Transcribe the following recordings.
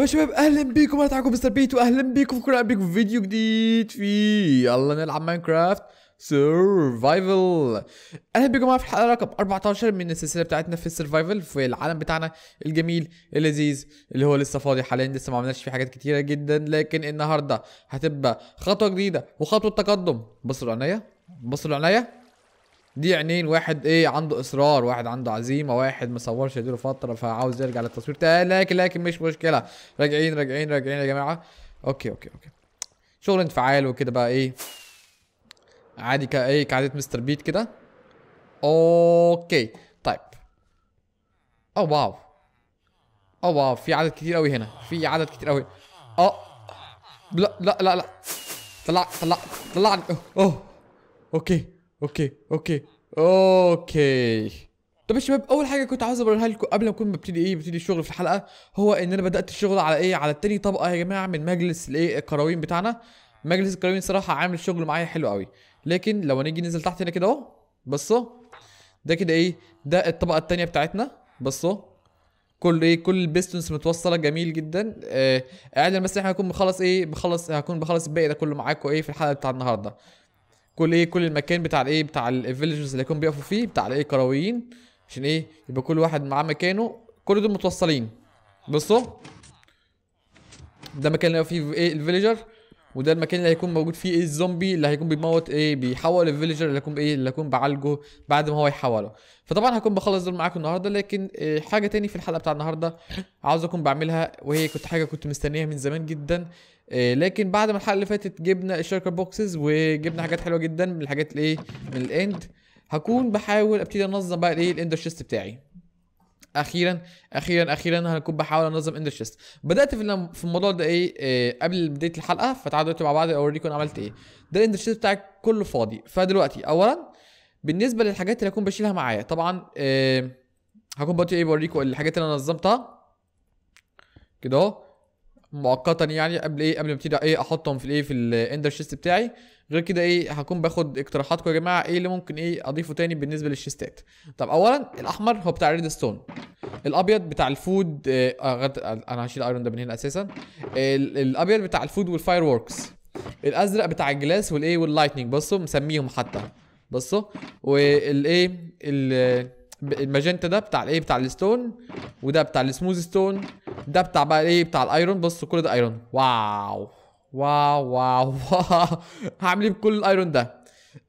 طيب يا شباب اهلا بيكم انا معاكم مستر بيت واهلا بيكم في بيكم في فيديو جديد في يلا نلعب ماينكرافت سرفايفل اهلا بيكم معايا في الحلقه رقم 14 من السلسله بتاعتنا في السرفايفل في العالم بتاعنا الجميل اللذيذ اللي هو لسه فاضي حاليا لسه ما عملناش فيه حاجات كتيره جدا لكن النهارده هتبقى خطوه جديده وخطوه تقدم بصوا عينيا بصوا عينيا دي عينين واحد ايه عنده اصرار واحد عنده عزيمه واحد ما صورش له فتره فعاوز يرجع للتصوير تاني لكن لكن مش مشكله راجعين راجعين راجعين يا جماعه اوكي اوكي اوكي شغل انفعال وكده بقى ايه عادي كايه كعاده مستر بيت كده اوكي طيب او واو او واو في عدد كتير قوي هنا في عدد كتير قوي اه لا لا لا لا طلع طلع طلعني اوه اوكي اوكي اوكي اوكي طب يا شباب اول حاجه كنت عاوز اقولها لكم قبل ما اكون ببتدي ايه ببتدي الشغل في الحلقه هو ان انا بدات الشغل على ايه على التاني طبقه يا جماعه من مجلس الايه الكراوين بتاعنا مجلس الكراوين صراحه عامل شغل معايا حلو قوي لكن لو هنيجي ننزل تحت هنا كده اهو بصوا ده كده ايه ده الطبقه الثانيه بتاعتنا بصوا كل ايه كل البيستونز متوصله جميل جدا آه اعلن بس احنا هكون مخلص ايه بخلص هكون بخلص الباقي ده كله معاكم ايه في الحلقه بتاع النهارده كل ايه كل المكان بتاع الايه بتاع الفيلجرز اللي هيكونوا بيقفوا فيه بتاع الايه كرويين عشان ايه يبقى كل واحد معاه مكانه كل دول متوصلين بصوا ده مكان اللي فيه ايه الفيلجر وده المكان اللي هيكون موجود فيه إيه، الزومبي اللي هيكون بيموت ايه بيحول الفيليجر اللي هيكون ايه اللي هيكون بعالجه بعد ما هو يحوله فطبعا هكون بخلص دول معاكم النهارده لكن إيه حاجه تاني في الحلقه بتاع النهارده عاوز اكون بعملها وهي كنت حاجه كنت مستنيها من زمان جدا آه، لكن بعد ما الحلقه اللي فاتت جبنا الشركه بوكسز وجبنا حاجات حلوه جدا من الحاجات الايه من الاند هكون بحاول ابتدي انظم بقى الايه الاندر شيست بتاعي اخيرا اخيرا اخيرا هكون بحاول انظم اندر شيست بدات في في الموضوع ده ايه, إيه قبل بدايه الحلقه فتعالوا مع بعض اوريكم انا عملت ايه ده الاندر شيست بتاعك كله فاضي فدلوقتي اولا بالنسبه للحاجات اللي هكون بشيلها معايا طبعا إيه هكون بقى ايه بوريكم الحاجات اللي انا نظمتها كده اهو مؤقتا يعني قبل ايه قبل ما ابتدي ايه احطهم في الايه في الاندر شيست بتاعي غير كده ايه هكون باخد اقتراحاتكم يا جماعه ايه اللي ممكن ايه اضيفه تاني بالنسبه للشيستات طب اولا الاحمر هو بتاع ريد ستون الابيض بتاع الفود آه, آه،, آه، انا هشيل ايرون ده من هنا اساسا الابيض بتاع الفود والفاير ووركس الازرق بتاع الجلاس والايه واللايتنينج بصوا مسميهم حتى بصوا والايه الماجنتا ده بتاع الايه بتاع الستون وده بتاع السموز ستون ده بتاع بقى ايه بتاع الايرون بصوا كل ده ايرون واو واو واو واو هعمل ايه بكل الايرون ده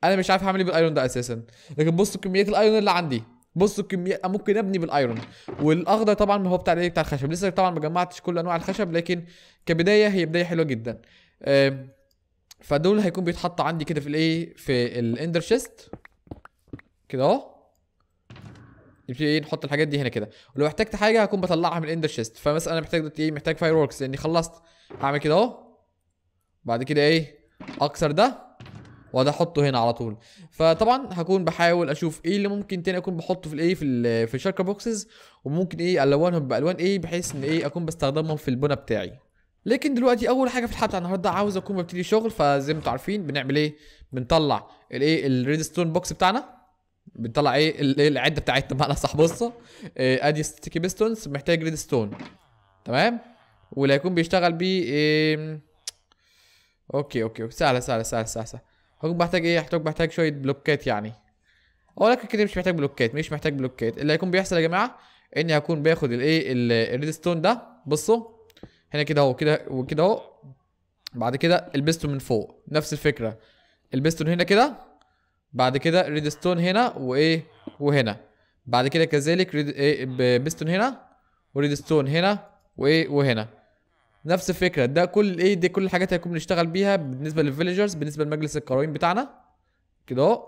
انا مش عارف هعمل ايه بالايرون ده اساسا لكن بصوا كميه الايرون اللي عندي بصوا الكميه ممكن ابني بالايرون والاخضر طبعا هو بتاع الايه بتاع الخشب لسه طبعا ما جمعتش كل انواع الخشب لكن كبدايه هي بدايه حلوه جدا فدول هيكون بيتحط عندي كده في الايه في الاندر شيست كده اهو نبتدي ايه نحط الحاجات دي هنا كده ولو احتجت حاجه هكون بطلعها من الاندر شيست فمثلا انا محتاج دلوقتي ايه محتاج فاير وركس لاني خلصت هعمل كده اهو بعد كده ايه اكسر ده وده احطه هنا على طول فطبعا هكون بحاول اشوف ايه اللي ممكن تاني اكون بحطه في الايه في ال في الشاركر بوكسز وممكن ايه الوانهم بالوان ايه بحيث ان ايه اكون بستخدمهم في البنى بتاعي لكن دلوقتي اول حاجه في الحلقه النهارده عاوز اكون ببتدي شغل فزي ما انتم عارفين بنعمل ايه بنطلع الايه الريدستون بوكس بتاعنا بتطلع ايه, ايه العده بتاعتنا بمعنى صح بص إيه ادي ستيكي بيستونز محتاج ريد ستون تمام واللي هيكون بيشتغل بيه إيه اوكي اوكي سهله سهله سهله سهله سهله هكون محتاج ايه هحتاج محتاج شويه بلوكات يعني هو لك كده مش محتاج بلوكات مش محتاج بلوكات اللي هيكون بيحصل يا جماعه اني هكون باخد الايه الريد ستون ده بصوا هنا كده اهو كده وكده اهو بعد كده البستون من فوق نفس الفكره البستون هنا كده بعد كده ريدستون هنا وايه وهنا بعد كده كذلك ريد... إيه بيستون هنا وريدستون هنا وايه وهنا نفس الفكره ده كل ايه دي كل الحاجات هيكون بنشتغل بيها بالنسبه للفيليجرز بالنسبه لمجلس القراوين بتاعنا كده اهو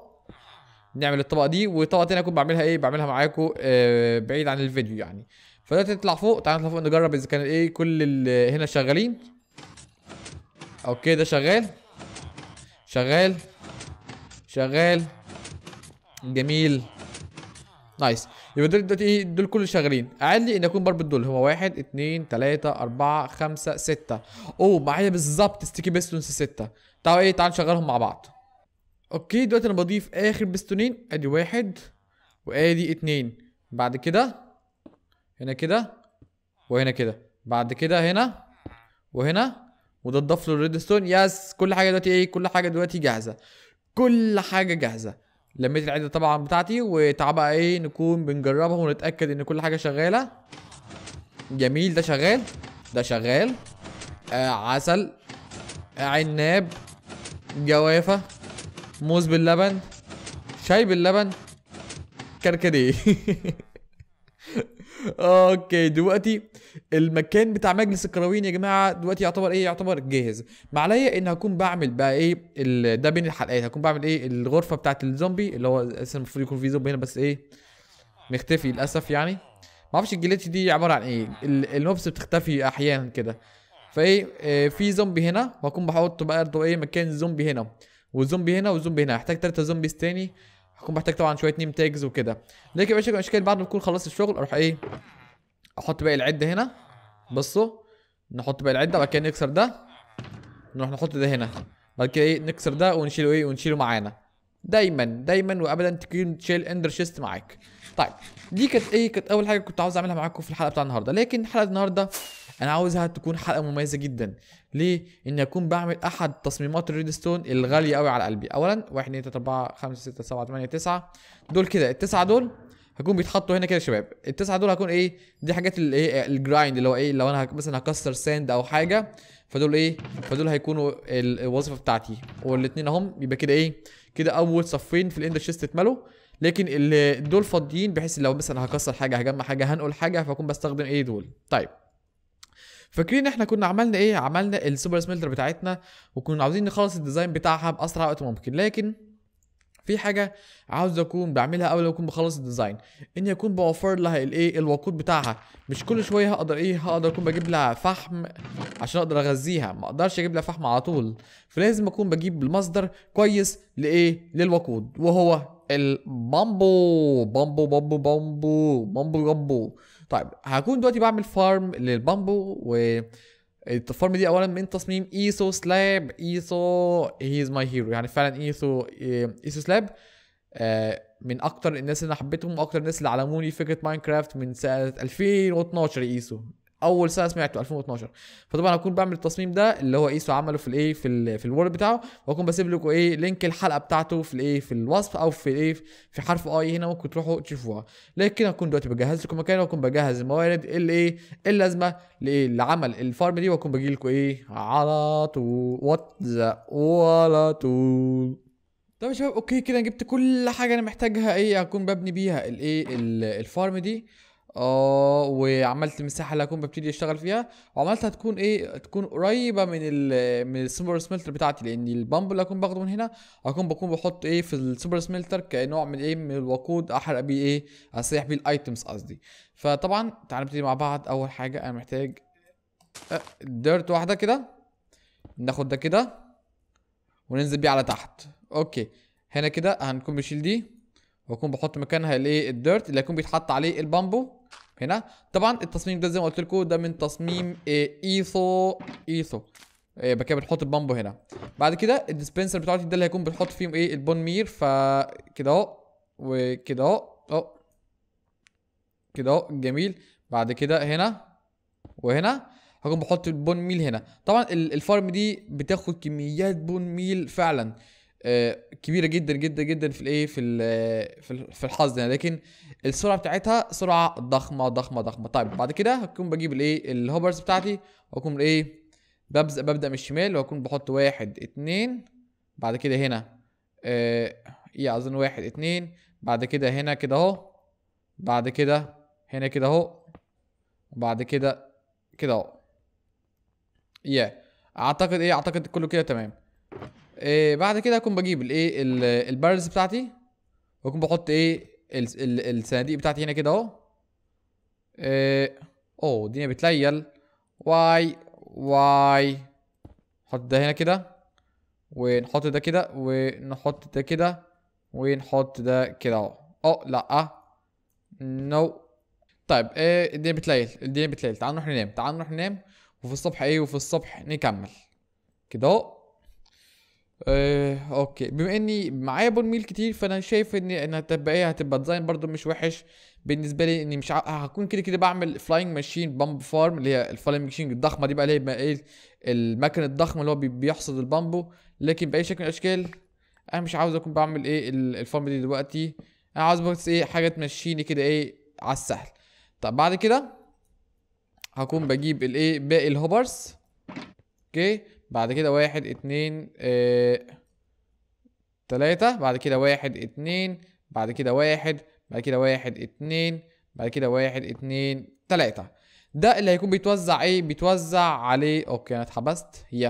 نعمل الطبقه دي وطبقه تانية اكون بعملها ايه بعملها معاكم آه بعيد عن الفيديو يعني فده تطلع فوق تعالى نطلع فوق نجرب اذا كان ايه كل هنا شغالين اوكي ده شغال شغال شغال جميل نايس يبقى دول دلوقتي ايه دول كل شغالين اعد لي ان اكون بربط دول هو واحد اثنين ثلاثة اربعه خمسه سته اوه معايا بالظبط ستيكي بيستونز سته تعالوا ايه تعالوا نشغلهم مع بعض اوكي دلوقتي انا بضيف اخر بستونين ادي واحد وادي اثنين بعد كده هنا كده وهنا كده بعد كده هنا وهنا وده اتضاف له الريدستون يس كل حاجه دلوقتي ايه كل حاجه دلوقتي جاهزه كل حاجه جاهزه لميت العده طبعا بتاعتي وتعال بقى ايه نكون بنجربها ونتاكد ان كل حاجه شغاله جميل ده شغال ده شغال آه عسل آه عناب جوافه موز باللبن شاي باللبن كركديه اوكي دلوقتي المكان بتاع مجلس الكرويين يا جماعه دلوقتي يعتبر ايه يعتبر جاهز ما عليا ان هكون بعمل بقى ايه ده بين الحلقات هكون بعمل ايه الغرفه بتاعت الزومبي اللي هو اساسا المفروض يكون في زومبي هنا بس ايه مختفي للاسف يعني ما اعرفش الجليتش دي عباره عن ايه الموبس بتختفي احيانا كده فايه آه في زومبي هنا وهكون بحط بقى ايه مكان الزومبي هنا وزومبي هنا وزومبي هنا هحتاج ثلاثه زومبيز تاني هكون محتاج طبعا شويه نيم تاجز وكده لكن يا باشا اشكال بعد ما اكون خلصت الشغل اروح ايه احط باقي العده هنا بصوا نحط باقي العده وبعد كده نكسر ده نروح نحط ده هنا بعد كده ايه نكسر ده ونشيله ايه ونشيله معانا دايما دايما وابدا تكون تشيل اندر شيست معاك طيب دي كانت ايه كانت اول حاجه كنت عاوز اعملها معاكم في الحلقه بتاع النهارده لكن حلقه النهارده انا عاوزها تكون حلقه مميزه جدا ليه اني اكون بعمل احد تصميمات الريدستون الغاليه قوي على قلبي اولا 1 2 3 4 5 6 7 8 9 دول كده التسعه دول هكون بيتحطوا هنا كده يا شباب التسعه دول هكون ايه دي حاجات الايه الجرايند اللي هو ايه لو انا مثلا هكسر ساند او حاجه فدول ايه فدول هيكونوا الوظيفه بتاعتي والاثنين اهم يبقى كده ايه كده اول صفين في الاندر شيست اتملوا لكن اللي دول فاضيين بحيث لو مثلا هكسر حاجه هجمع حاجه هنقل حاجه فاكون بستخدم ايه دول طيب فاكرين احنا كنا عملنا ايه عملنا السوبر سميلتر بتاعتنا وكنا عاوزين نخلص الديزاين بتاعها باسرع وقت ممكن لكن في حاجة عاوز اكون بعملها قبل ما اكون بخلص الديزاين اني اكون بوفر لها الايه الوقود بتاعها مش كل شوية هقدر ايه هقدر اكون بجيب لها فحم عشان اقدر اغذيها ما اقدرش اجيب لها فحم على طول فلازم اكون بجيب المصدر كويس لايه للوقود وهو البامبو بامبو بامبو بامبو بامبو جامبو طيب هكون دلوقتي بعمل فارم للبامبو و الفارم دي اولا من تصميم ايسو سلاب هي هيز ماي هيرو يعني فعلا ايسو ايسو سلاب من اكتر الناس اللي انا حبيتهم واكتر الناس اللي علموني فكره ماينكرافت من سنه 2012 ايسو اول سنه سمعته 2012 فطبعا هكون بعمل التصميم ده اللي هو ايسو عمله في الايه في الـ في الوورد بتاعه واكون بسيب لكم ايه لينك الحلقه بتاعته في الايه في الوصف او في الايه في حرف اي هنا ممكن تروحوا تشوفوها لكن هكون دلوقتي بجهز لكم مكان واكون بجهز الموارد اللي ايه اللازمه لايه لعمل الفارم دي واكون بجي لكم ايه على طول وات ذا طول طب يا شباب اوكي كده جبت كل حاجه انا محتاجها ايه هكون ببني بيها الايه الفارم دي اه وعملت المساحه اللي هكون ببتدي اشتغل فيها وعملتها تكون ايه تكون قريبه من ال من السوبر سملتر بتاعتي لان البامب اللي هكون باخده من هنا هكون بكون بحط ايه في السوبر سملتر كنوع من ايه من الوقود احرق بيه ايه اسيح بيه الايتمز قصدي فطبعا تعالى نبتدي مع بعض اول حاجه انا محتاج ديرت واحده كده ناخد ده كده وننزل بيه على تحت اوكي هنا كده هنكون بنشيل دي واكون بحط مكانها الايه الديرت اللي هيكون بيتحط عليه البامبو هنا طبعا التصميم ده زي ما قلت لكم ده من تصميم آه، ايثو ايثو إيه بكده بنحط البامبو هنا بعد كده الديسبنسر بتاعتي ده اللي هيكون بنحط فيهم ايه البون مير فكده اهو وكده اهو اهو كده اهو جميل بعد كده هنا وهنا هكون بحط البون ميل هنا طبعا الفارم دي بتاخد كميات بون ميل فعلا آه، كبيره جدا جدا جدا في الايه في في الحظ يعني لكن السرعه بتاعتها سرعه ضخمه ضخمه ضخمه طيب بعد كده هكون بجيب الايه الهوبرز بتاعتي واكون الايه ببدا ببدا من الشمال واكون بحط واحد اتنين بعد كده هنا آه ايه اظن واحد اتنين بعد كده هنا كده اهو بعد كده هنا كده اهو وبعد كده كده اهو يا اعتقد ايه اعتقد كله كده تمام إيه بعد كده اكون بجيب الايه البارز بتاعتي واكون بحط ايه الصناديق بتاعتي هنا كده اهو إيه اوه الدنيا بتليل واي واي نحط ده هنا كده ونحط ده كده ونحط ده كده ونحط ده كده اهو اه لا نو طيب ايه الدنيا بتليل الدنيا بتليل تعالوا نروح ننام تعالوا نروح ننام وفي الصبح ايه وفي الصبح نكمل كده اهو آه، اوكي بما اني معايا بون ميل كتير فانا شايف ان انها تبقى ايه هتبقى ديزاين برضو مش وحش بالنسبه لي اني مش ع... هكون كده كده بعمل فلاينج ماشين بامب فارم اللي هي الفلاينج ماشين الضخمه دي بقى ليه هي ايه المكن الضخم اللي هو بيحصد البامبو لكن باي شكل من الاشكال انا مش عاوز اكون بعمل ايه الفارم دي دلوقتي انا عاوز بس ايه حاجه تمشيني كده ايه على السهل طب بعد كده هكون بجيب الايه باقي الهوبرز اوكي بعد كده واحد اتنين اه تلاتة بعد كده واحد اتنين بعد كده واحد بعد كده واحد اتنين بعد كده واحد اتنين تلاتة ده اللي هيكون بيتوزع ايه بيتوزع عليه اوكي انا اتحبست هي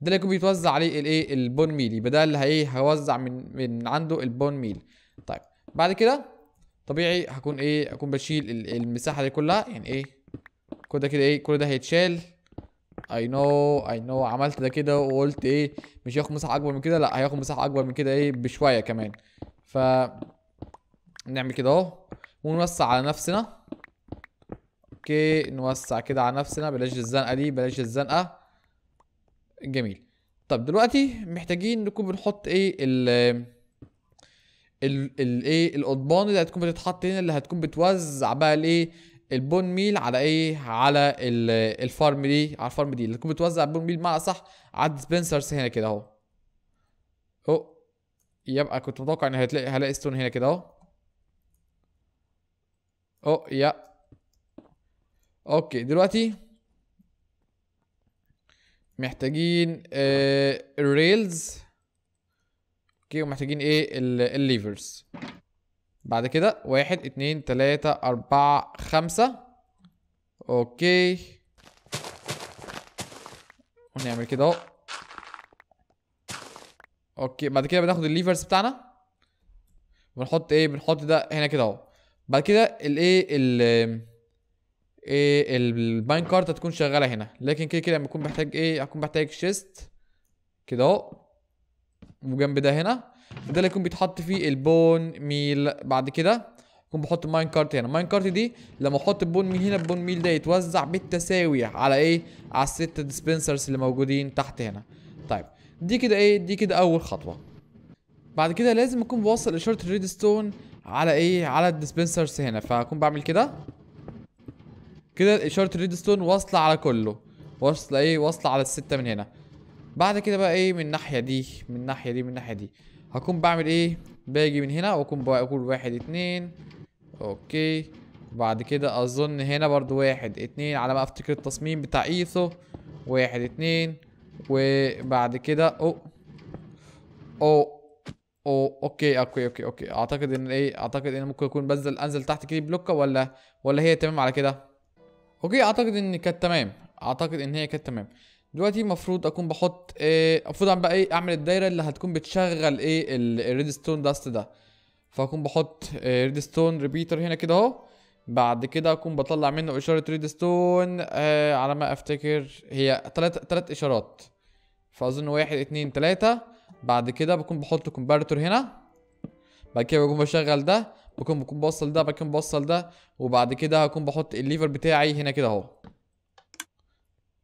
ده اللي هيكون بيتوزع عليه الايه البون ميل يبقى ده اللي هي هوزع من من عنده البون ميل طيب بعد كده طبيعي هكون ايه هكون بشيل المساحه دي كلها يعني ايه كل ده كده ايه كل ده هيتشال اي نو اي نو عملت ده كده وقلت ايه مش هياخد مساحه اكبر من كده لا هياخد مساحه اكبر من كده ايه بشويه كمان ف نعمل كده اهو ونوسع على نفسنا اوكي نوسع كده على نفسنا بلاش الزنقه دي بلاش الزنقه جميل طب دلوقتي محتاجين نكون بنحط ايه ال ايه القضبان اللي هتكون بتتحط هنا اللي هتكون بتوزع بقى الايه البون ميل على ايه على الفارم دي على الفارم دي اللي تكون بتوزع البون ميل مع صح على الدسبنسرز هنا كده اهو اهو يبقى كنت متوقع ان هتلاقي هلاقي ستون هنا كده اهو اهو يا اوكي دلوقتي محتاجين الريلز آه، اوكي ومحتاجين ايه الليفرز بعد كده واحد اتنين تلاتة أربعة خمسة أوكي ونعمل كده أهو أوكي بعد كده بناخد الليفرز بتاعنا بنحط إيه بنحط ده هنا كده أهو بعد كده الإيه ال إيه الباين كارت هتكون شغالة هنا لكن كده كده لما أكون محتاج إيه هكون محتاج شيست كده أهو وجنب ده هنا وده اللي يكون بيتحط فيه البون ميل بعد كده يكون بحط ماين كارت هنا ماين كارت دي لما احط البون ميل هنا البون ميل ده يتوزع بالتساوي على ايه على الست ديسبنسرز اللي موجودين تحت هنا طيب دي كده ايه دي كده اول خطوه بعد كده لازم اكون بوصل اشاره الريدستون على ايه على الديسبنسرز هنا فاكون بعمل كده كده اشاره الريدستون واصله على كله واصله ايه واصله على السته من هنا بعد كده بقى ايه من الناحيه دي من الناحيه دي من الناحيه دي هكون بعمل ايه باجي من هنا واكون بقول واحد اتنين اوكي بعد كده اظن هنا برضو واحد اتنين على ما افتكر التصميم بتاع ايثو واحد اتنين وبعد كده او او او اوكي اوكي اوكي اوكي اعتقد ان ايه اعتقد ان ممكن اكون بنزل انزل تحت كده بلوكه ولا ولا هي تمام على كده اوكي اعتقد ان كانت تمام اعتقد ان هي كانت تمام دلوقتي المفروض اكون بحط المفروض إيه، اعمل بقى ايه اعمل الدايره اللي هتكون بتشغل ايه الريدستون داست ده فاكون بحط ريدستون إيه، ريبيتر هنا كده اهو بعد كده اكون بطلع منه اشاره ريدستون آه على ما افتكر هي تلات تلات اشارات فاظن واحد اتنين تلاته بعد كده بكون بحط كومبارتور هنا بعد كده بكون بشغل ده بكون بكون بوصل ده بكون بوصل ده وبعد كده هكون بحط الليفر بتاعي هنا كده اهو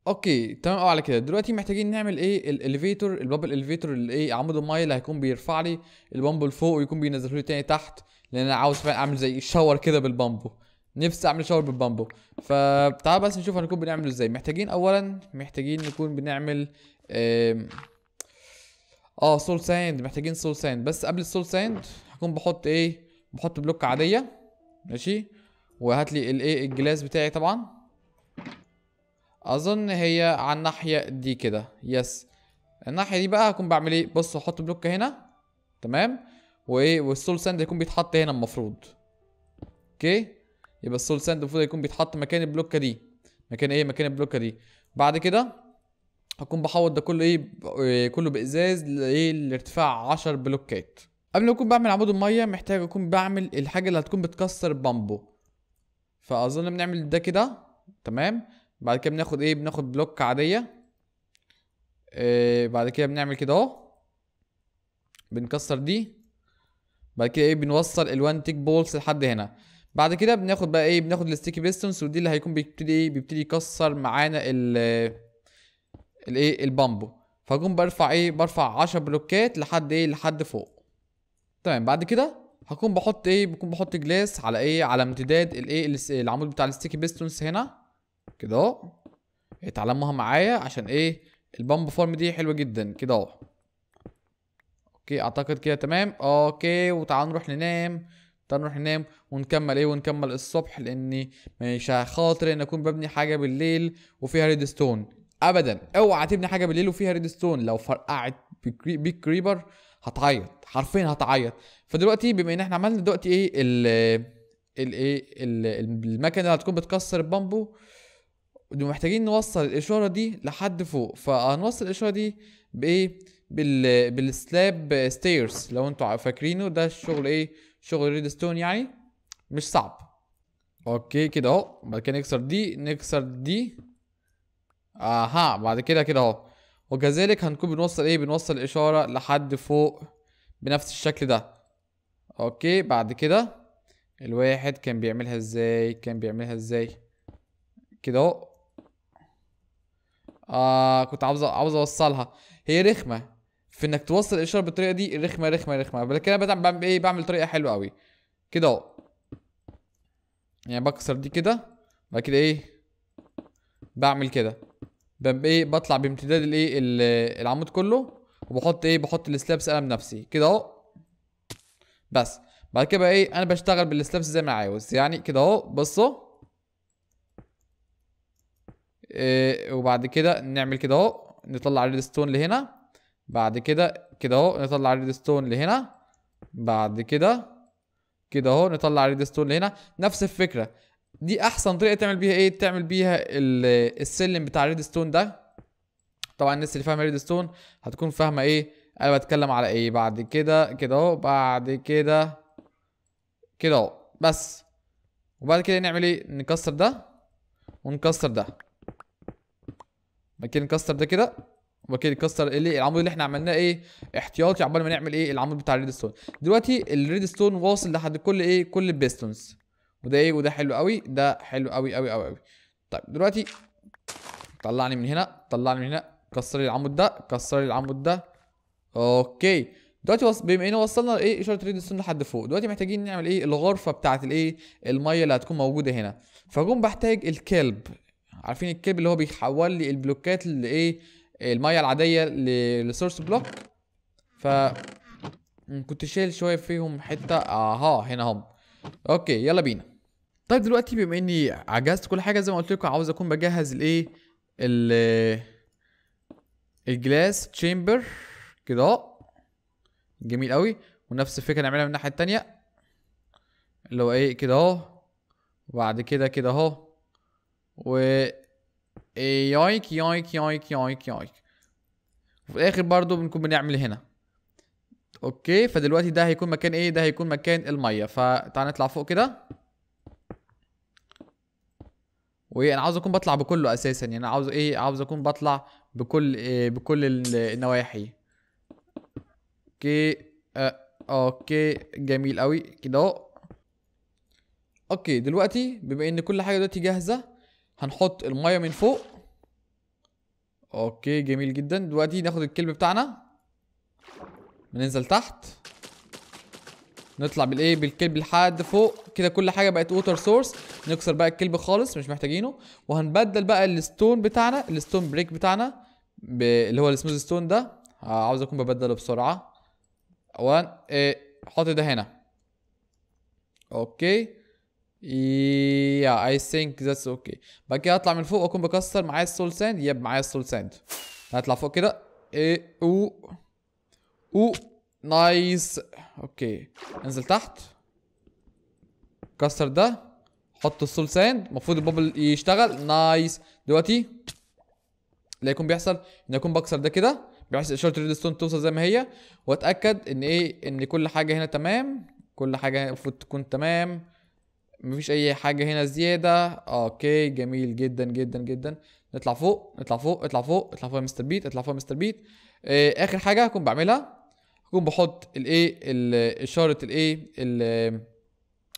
اوكي تمام اه على كده دلوقتي محتاجين نعمل ايه الاليفيتور البابل اليفيتور اللي ايه عمود الميه اللي هيكون بيرفع لي البامبو لفوق ويكون بينزله لي تاني تحت لان انا عاوز اعمل زي شاور كده بالبامبو نفسي اعمل شاور بالبامبو فتعال بس نشوف هنكون بنعمله ازاي محتاجين اولا محتاجين نكون بنعمل اه سول ساند محتاجين سول ساند بس قبل السول ساند هكون بحط ايه بحط بلوك عاديه ماشي وهات لي الايه الجلاس بتاعي طبعا اظن هي على الناحيه دي كده يس الناحيه دي بقى هكون بعمل ايه بصوا هحط بلوك هنا تمام وايه والسول ساند هيكون بيتحط هنا المفروض اوكي يبقى السول ساند المفروض هيكون بيتحط مكان البلوكه دي مكان ايه مكان البلوكه دي بعد كده هكون بحوط ده كله إيه؟, ايه كله بازاز لايه لارتفاع 10 بلوكات قبل ما اكون بعمل عمود الميه محتاج اكون بعمل الحاجه اللي هتكون بتكسر بامبو فاظن بنعمل ده كده تمام بعد كده بناخد ايه بناخد بلوك عاديه إيه بعد كده بنعمل كده اهو بنكسر دي بعد كده ايه بنوصل الوان تيك بولز لحد هنا بعد كده بناخد بقى ايه بناخد الستيكي بيستونز ودي اللي هيكون بيبتدي ايه بيبتدي يكسر معانا ال الايه البامبو فهقوم برفع ايه برفع 10 بلوكات لحد ايه لحد فوق تمام بعد كده هكون بحط ايه بكون بحط جلاس على ايه على امتداد الايه العمود بتاع الستيكي بيستونز هنا كده اهو اتعلمها معايا عشان ايه البامب فارم دي حلوه جدا كده اهو اوكي اعتقد كده تمام اوكي وتعال نروح ننام تعال نروح ننام ونكمل ايه ونكمل الصبح لاني مش هخاطر ان اكون ببني حاجه بالليل وفيها ريد ستون ابدا اوعى تبني حاجه بالليل وفيها ريد ستون لو فرقعت بيك كريبر هتعيط حرفيا هتعيط فدلوقتي بما ان احنا عملنا دلوقتي ايه ال الايه المكنه اللي هتكون بتكسر البامبو ومحتاجين نوصل الاشاره دي لحد فوق فهنوصل الاشاره دي بايه بال بالسلاب ستيرز لو انتوا فاكرينه ده الشغل ايه شغل ريدستون يعني مش صعب اوكي كده اهو بعد كده نكسر دي نكسر دي اها بعد كده كده اهو وكذلك هنكون بنوصل ايه بنوصل الاشاره لحد فوق بنفس الشكل ده اوكي بعد كده الواحد كان بيعملها ازاي كان بيعملها ازاي كده اهو آه كنت عاوز عاوز اوصلها هي رخمه في انك توصل الاشاره بالطريقه دي رخمه رخمه رخمه ولكن انا بعمل ايه بعمل طريقه حلوه قوي كده اهو يعني بكسر دي كده بعد كده ايه بعمل كده ايه بطلع بامتداد الايه العمود كله وبحط ايه بحط السلابس انا بنفسي كده اهو بس بعد كده بقى ايه انا بشتغل بالسلابس زي ما عاوز يعني كده اهو بصوا إيه وبعد كده نعمل كده اهو نطلع الريد ستون لهنا بعد كده كده اهو نطلع الريد ستون لهنا بعد كده كده اهو نطلع الريد ستون لهنا نفس الفكره دي احسن طريقه تعمل بيها ايه تعمل بيها السلم بتاع الريد ستون ده طبعا الناس اللي فاهمه الريد ستون هتكون فاهمه ايه انا بتكلم على ايه بعد كده كده اهو بعد كده كده اهو بس وبعد كده نعمل ايه نكسر ده ونكسر ده مكان الكاستر ده كده مكان الكاستر اللي العمود اللي احنا عملناه ايه احتياطي عقبال ما نعمل ايه العمود بتاع الريد ستون دلوقتي الريد ستون واصل لحد كل ايه كل البيستونز وده ايه وده حلو قوي ده حلو قوي قوي قوي قوي طيب دلوقتي طلعني من هنا طلعني من هنا كسر لي العمود ده كسر لي العمود ده اوكي دلوقتي وص... بما ان وصلنا ايه اشاره ستون لحد فوق دلوقتي محتاجين نعمل ايه الغرفه بتاعه الايه الميه اللي هتكون موجوده هنا فجوم بحتاج الكلب عارفين الكلب اللي هو بيحول لي البلوكات اللي ايه المايه العاديه للسورس بلوك ف كنت شايل شويه فيهم حته اها هنا هم اوكي يلا بينا طيب دلوقتي بما اني عجزت كل حاجه زي ما قلت لكم عاوز اكون بجهز الايه ال الجلاس تشامبر كده اهو جميل قوي ونفس الفكره نعملها من الناحيه التانية اللي هو ايه كده اهو وبعد كده كده اهو و يويك إيه، يويك يويك يويك يويك وفي الاخر برضه بنكون بنعمل هنا اوكي فدلوقتي ده هيكون مكان ايه ده هيكون مكان الميه فتعال نطلع فوق كده وانا عاوز اكون بطلع بكله اساسا يعني انا عاوز ايه عاوز اكون بطلع بكل إيه بكل النواحي اوكي آه اوكي جميل قوي كده اهو اوكي دلوقتي بما ان كل حاجه دلوقتي جاهزه هنحط الميه من فوق اوكي جميل جدا دلوقتي ناخد الكلب بتاعنا ننزل تحت نطلع بالايه بالكلب لحد فوق كده كل حاجه بقت ووتر سورس نكسر بقى الكلب خالص مش محتاجينه وهنبدل بقى الستون بتاعنا الستون بريك بتاعنا ب... اللي هو السموز ستون ده آه، عاوز اكون ببدله بسرعه اولا إيه حط ده هنا اوكي يا اي ثينك ذاتس اوكي بعد كده اطلع من فوق واكون بكسر معايا السول ساند يب معايا السول ساند هطلع فوق كده ايه او او نايس اوكي انزل تحت كسر ده حط السول ساند المفروض البابل يشتغل نايس دلوقتي اللي هيكون بيحصل ان اكون بكسر ده كده بحيث اشاره الريد ستون توصل زي ما هي واتاكد ان ايه ان كل حاجه هنا تمام كل حاجه المفروض تكون تمام مفيش اي حاجه هنا زياده اوكي جميل جدا جدا جدا نطلع فوق نطلع فوق اطلع فوق اطلع فوق يا مستر بيت اطلع فوق يا مستر بيت آه اخر حاجه هكون بعملها هكون بحط الايه اشاره الايه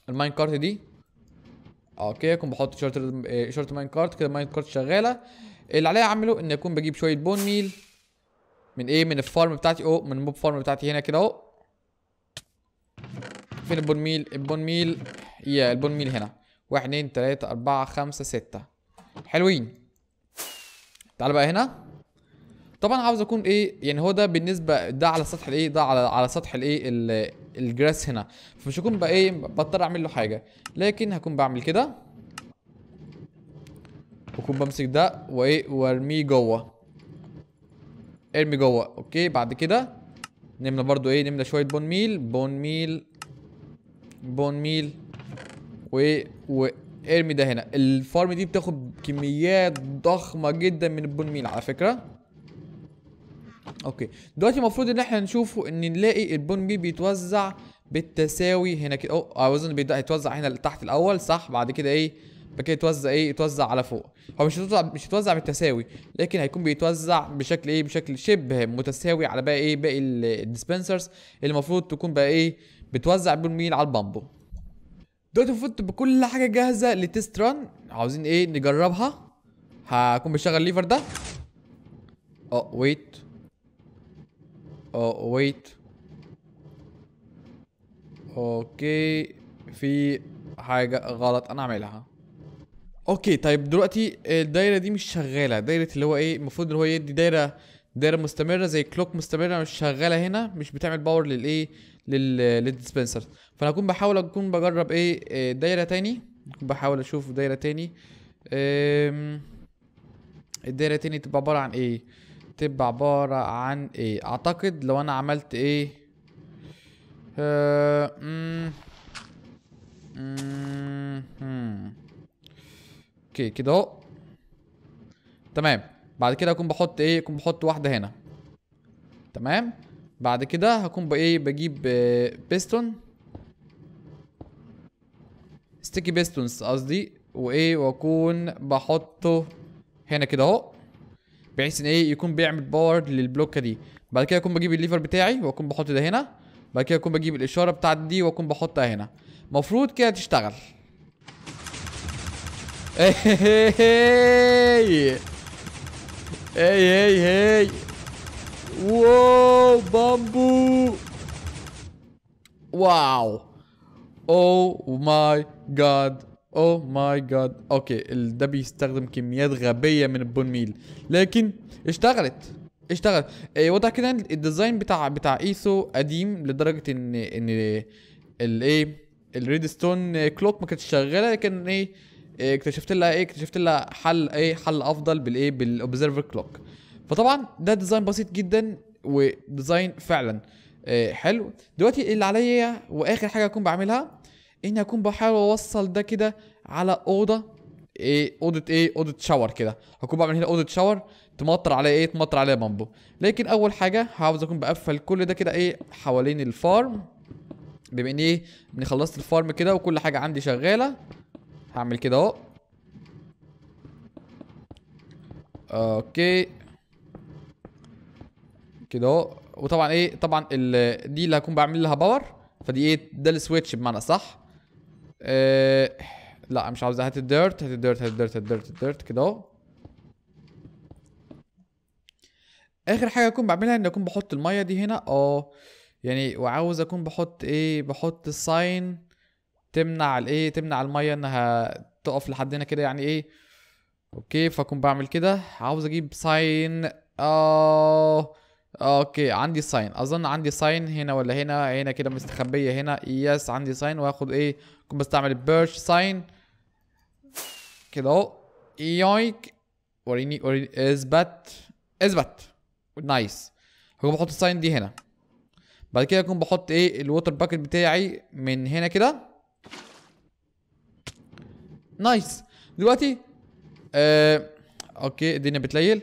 الماين كارت دي اوكي هكون بحط اشاره اشاره الماين آه، كارت كده الماين كارت شغاله اللي عليا اعمله ان اكون بجيب شويه بون ميل من ايه من الفارم بتاعتي او من الموب فارم بتاعتي هنا كده اهو فين البون ميل البون ميل هي البون ميل هنا واحد اتنين تلاتة أربعة خمسة ستة حلوين تعال بقى هنا طبعا عاوز اكون ايه يعني هو ده بالنسبه ده على سطح الايه ده على على سطح الايه الجراس هنا فمش هكون بقى ايه بضطر اعمل له حاجه لكن هكون بعمل كده واكون بمسك ده وايه وارميه جوه ارمي جوه اوكي بعد كده نملى برضو ايه نملى شويه بون ميل بون ميل بون ميل وايه وارمي ده هنا الفارم دي بتاخد كميات ضخمه جدا من البون ميل على فكره اوكي دلوقتي المفروض ان احنا نشوفه ان نلاقي البون ميل بيتوزع بالتساوي هنا كده اه اظن بيتوزع هنا تحت الاول صح بعد كده ايه بعد كده يتوزع ايه يتوزع على فوق هو مش هيتوزع مش هيتوزع بالتساوي لكن هيكون بيتوزع بشكل ايه بشكل شبه متساوي على باقي ايه باقي الديسبنسرز اللي المفروض تكون بقى ايه بتوزع بون ميل على البامبو دلوقتي المفروض تبقى كل حاجه جاهزه لتيست ران عاوزين ايه نجربها هكون بشغل الليفر ده اه ويت اه ويت اوكي في حاجه غلط انا عاملها اوكي طيب دلوقتي الدايره دي مش شغاله دايره اللي هو ايه المفروض ان هو يدي دايره دايره مستمره زي كلوك مستمره مش شغاله هنا مش بتعمل باور للايه للديسبنسر فانا هكون بحاول اكون بجرب ايه, إيه، دايره تاني بحاول اشوف دايره تاني الدايره تاني تبقى عباره عن ايه تبقى عباره عن ايه اعتقد لو انا عملت ايه آه، اوكي كده اهو تمام بعد كده اكون بحط ايه اكون بحط واحده هنا تمام بعد كده هكون بايه بجيب آه، بيستون ستيكي بيستونز قصدي وايه واكون بحطه هنا كده اهو بحيث ان ايه يكون بيعمل باور للبلوكه دي بعد كده اكون بجيب الليفر بتاعي واكون بحط ده هنا بعد كده اكون بجيب الاشاره بتاعت دي واكون بحطها هنا مفروض كده تشتغل ايه ايه ايه ايه واو واو بامبو واو او ماي جاد او ماي جاد اوكي ده بيستخدم كميات غبيه من البون ميل لكن اشتغلت اشتغلت ايه وضع كده الديزاين بتاع بتاع ايثو قديم لدرجه ان ان الايه الريدستون كلوك ما كانتش شغاله لكن إيه،, ايه اكتشفت لها ايه اكتشفت لها حل ايه حل افضل بالايه بالاوبزرفر كلوك فطبعا ده ديزاين بسيط جدا وديزاين فعلا آه، حلو دلوقتي اللي عليا واخر حاجه اكون بعملها اني اكون بحاول اوصل ده كده على اوضه ايه اوضه ايه اوضه شاور كده هكون بعمل هنا اوضه شاور تمطر على ايه تمطر على بامبو لكن اول حاجه عاوز اكون بقفل كل ده كده ايه حوالين الفارم بما ان ايه اني خلصت الفارم كده وكل حاجه عندي شغاله هعمل كده اهو اوكي كده اهو وطبعا ايه طبعا دي اللي هكون بعمل لها باور فدي ايه ده السويتش بمعنى صح إيه لا مش عاوز هات الديرت هات الديرت هات الديرت هات الديرت الديرت كده اهو اخر حاجه اكون بعملها ان اكون بحط الميه دي هنا اه يعني وعاوز اكون بحط ايه بحط الساين تمنع الايه تمنع الميه انها تقف لحد هنا كده يعني ايه اوكي فاكون بعمل كده عاوز اجيب ساين اه آه، اوكي عندي ساين اظن عندي ساين هنا ولا هنا هنا كده مستخبيه هنا يس عندي ساين واخد ايه كنت بستعمل بيرش ساين كده اهو يويك وريني وريني اثبت اثبت نايس هكون بحط الساين دي هنا بعد كده اكون بحط ايه الووتر باكت بتاعي من هنا كده نايس دلوقتي آه اوكي الدنيا بتليل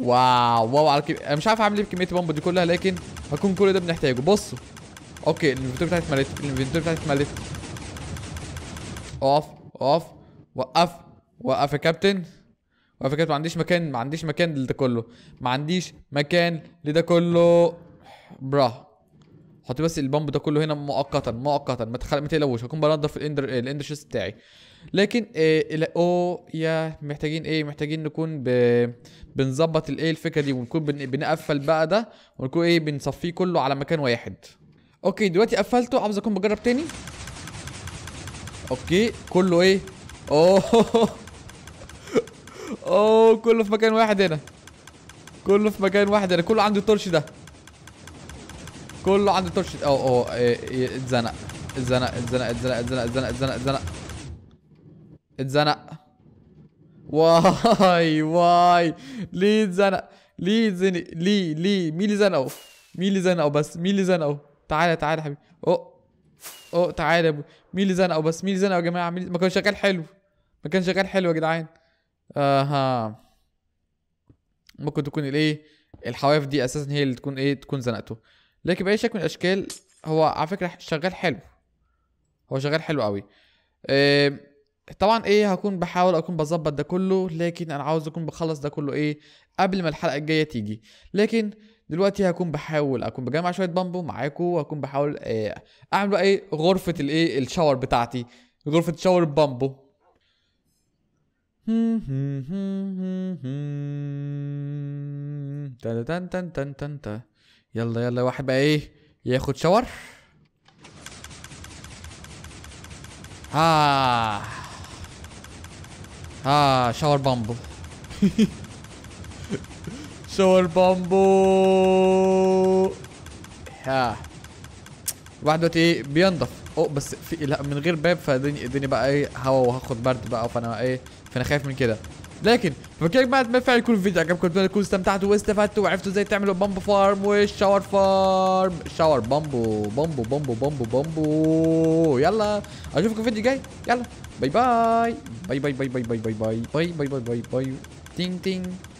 واو واو على كم... انا مش عارف اعمل ايه بكميه البامبا دي كلها لكن هكون كل ده بنحتاجه بصوا اوكي الانفنتور بتاعتي اتملت الانفنتور بتاعتي اتملت اقف اقف وقف وقف يا كابتن وقف يا كابتن ما عنديش مكان ما عنديش مكان لده كله ما عنديش مكان لده كله براه حط بس البامب ده كله هنا مؤقتا مؤقتا ما تخلق ما تقلقوش هكون بنضف الاندر الاندر شيست بتاعي لكن إيه او يا محتاجين ايه محتاجين نكون بنظبط الايه الفكره دي ونكون بن... بنقفل بقى ده ونكون ايه بنصفيه كله على مكان واحد اوكي دلوقتي قفلته عاوز اكون بجرب تاني اوكي كله ايه اوه اوه كله في مكان واحد هنا كله في مكان واحد هنا كله عنده التورش ده كله عنده تورش اه إيه، اه اتزنق اتزنق اتزنق اتزنق اتزنق اتزنق اتزنق اتزنق اتزنق واي واي ليه اتزنق ليه اتزنق ليه ليه مين اللي زنقه مين اللي زنقه بس مين اللي زنقه تعالى تعالى يا حبيبي اه اه تعالى يا مين اللي زنقه بس مين اللي زنقه يا جماعه مين ما كانش شغال حلو ما كانش شغال حلو يا جدعان اها ممكن تكون الايه الحواف دي اساسا هي اللي تكون ايه تكون زنقته لكن باي شكل من الاشكال هو على فكره شغال حلو هو شغال حلو قوي إيه طبعا ايه هكون بحاول اكون بظبط ده كله لكن انا عاوز اكون بخلص ده كله ايه قبل ما الحلقه الجايه تيجي لكن دلوقتي هكون بحاول اكون بجمع شويه بامبو معاكم وهكون بحاول إيه اعمل بقى ايه غرفه الايه الشاور بتاعتي غرفه شاور بامبو تن تن تن تن تن يلا يلا واحد بقى ايه ياخد شاور اه اه شاور بامبو شاور بامبو ها الواحد دلوقتي ايه بينضف او بس في لا من غير باب فالدنيا الدنيا بقى ايه هوا وهاخد برد بقى فانا ايه فانا خايف من كده لكن فكيف ما فعل يكون الفيديو عجبكم اتمنى تكونوا استمتعتوا واستفدتوا وعرفتوا ازاي تعملوا بامبو فارم والشاور فارم شاور بامبو بامبو بامبو بامبو بامبو يلا اشوفكم في فيديو جاي يلا باي باي باي باي باي باي باي باي باي باي باي باي باي باي باي با